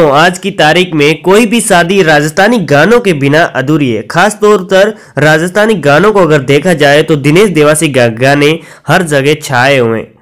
दोस्तों आज की तारीख में कोई भी शादी राजस्थानी गानों के बिना अधूरी है खास तौर पर राजस्थानी गानों को अगर देखा जाए तो दिनेश देवासी गाने हर जगह छाए हुए हैं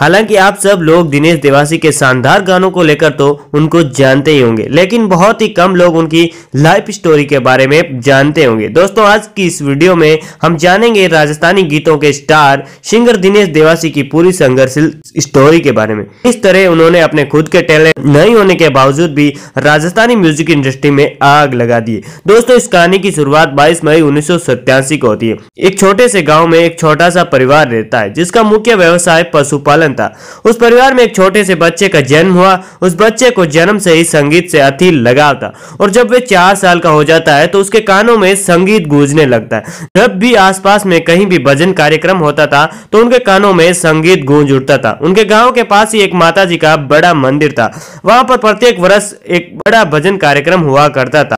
हालांकि आप सब लोग दिनेश देवासी के शानदार गानों को लेकर तो उनको जानते ही होंगे लेकिन बहुत ही कम लोग उनकी लाइफ स्टोरी के बारे में जानते होंगे दोस्तों आज की इस वीडियो में हम जानेंगे राजस्थानी गीतों के स्टार सिंगर दिनेश देवासी की पूरी संघर्षशील स्टोरी के बारे में इस तरह उन्होंने अपने खुद के टैलेंट नहीं होने के बावजूद भी राजस्थानी म्यूजिक इंडस्ट्री में आग लगा दी दोस्तों इस कहानी की शुरुआत बाईस मई उन्नीस को होती है एक छोटे से गाँव में एक छोटा सा परिवार रहता है जिसका मुख्य व्यवसाय पशुपालन था उस परिवार में एक छोटे से बच्चे का जन्म हुआ उस बच्चे को जन्म से ही संगीत से अति लगाव था और जब वे चार साल का हो जाता है तो उसके कानों में संगीत गूंजने लगता है जब भी आसपास में कहीं भी भजन कार्यक्रम होता था तो उनके कानों में संगीत गूंज उठता था उनके गाँव के पास ही एक माता जी का बड़ा मंदिर था वहाँ पर प्रत्येक वर्ष एक बड़ा भजन कार्यक्रम हुआ करता था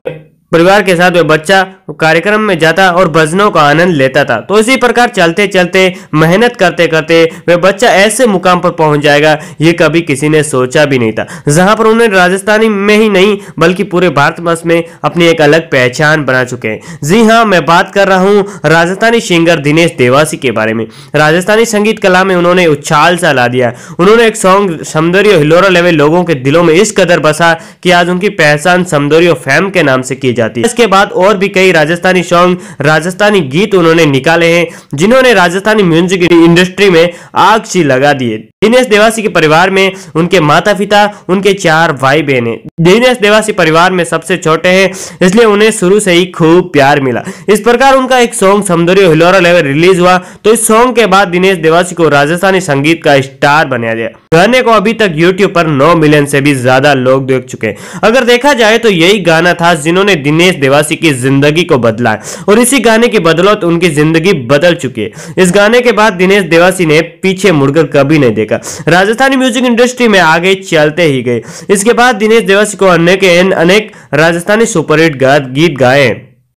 परिवार के साथ वह बच्चा कार्यक्रम में जाता और भजनों का आनंद लेता था तो इसी प्रकार चलते चलते मेहनत करते करते वह बच्चा ऐसे मुकाम पर पहुंच जाएगा ये कभी किसी ने सोचा भी नहीं था जहां पर उन्हें राजस्थानी में ही नहीं बल्कि पूरे भारत में अपनी एक अलग पहचान बना चुके हैं जी हाँ मैं बात कर रहा हूँ राजस्थानी सिंगर दिनेश देवासी के बारे में राजस्थानी संगीत कला में उन्होंने उछाल सा ला दिया उन्होंने एक सॉन्ग समदोरियो हिलोरा लेवे लोगों के दिलों में इस कदर बसा कि आज उनकी पहचान समदोरियो फैम के नाम से की जा जाती है इसके बाद और भी कई राजस्थानी सॉन्ग राजस्थानी गीत उन्होंने निकाले हैं जिन्होंने राजस्थानी म्यूजिक इंडस्ट्री में आग सी लगा दी दिनेश देवासी के परिवार में उनके माता पिता उनके चार भाई बहन है दिनेश देवासी परिवार में सबसे छोटे हैं इसलिए उन्हें शुरू से ही खूब प्यार मिला इस प्रकार उनका एक सॉन्ग समुद्री हिलोरा लेवल रिलीज हुआ तो इस सॉन्ग के बाद दिनेश देवासी को राजस्थानी संगीत का स्टार बनाया गया गाने को अभी तक यूट्यूब पर नौ मिलियन से भी ज्यादा लोग देख चुके हैं अगर देखा जाए तो यही गाना था जिन्होंने दिनेश देवासी की जिंदगी को बदला और इसी गाने की बदलौत उनकी जिंदगी बदल चुकी है इस गाने के बाद दिनेश देवासी ने पीछे मुड़कर कभी नहीं देखा राजस्थानी म्यूजिक इंडस्ट्री में आगे चलते ही गए इसके बाद दिनेश देवासी को अनेक अनेक राजस्थानी सुपरहिट गीत गाए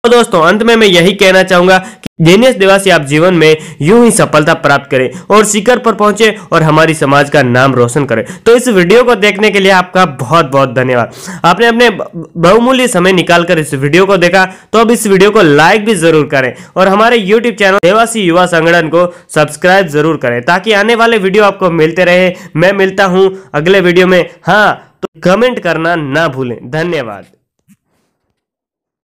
तो दोस्तों अंत में मैं यही कहना चाहूंगा कि जीनियस दिवासी आप जीवन में यूं ही सफलता प्राप्त करें और शिखर पर पहुंचे और हमारी समाज का नाम रोशन करें तो इस वीडियो को देखने के लिए आपका बहुत बहुत धन्यवाद आपने अपने बहुमूल्य समय निकालकर इस वीडियो को देखा तो अब इस वीडियो को लाइक भी जरूर करें और हमारे यूट्यूब चैनल देवासी युवा संगठन को सब्सक्राइब जरूर करें ताकि आने वाले वीडियो आपको मिलते रहे मैं मिलता हूँ अगले वीडियो में हाँ तो कमेंट करना ना भूलें धन्यवाद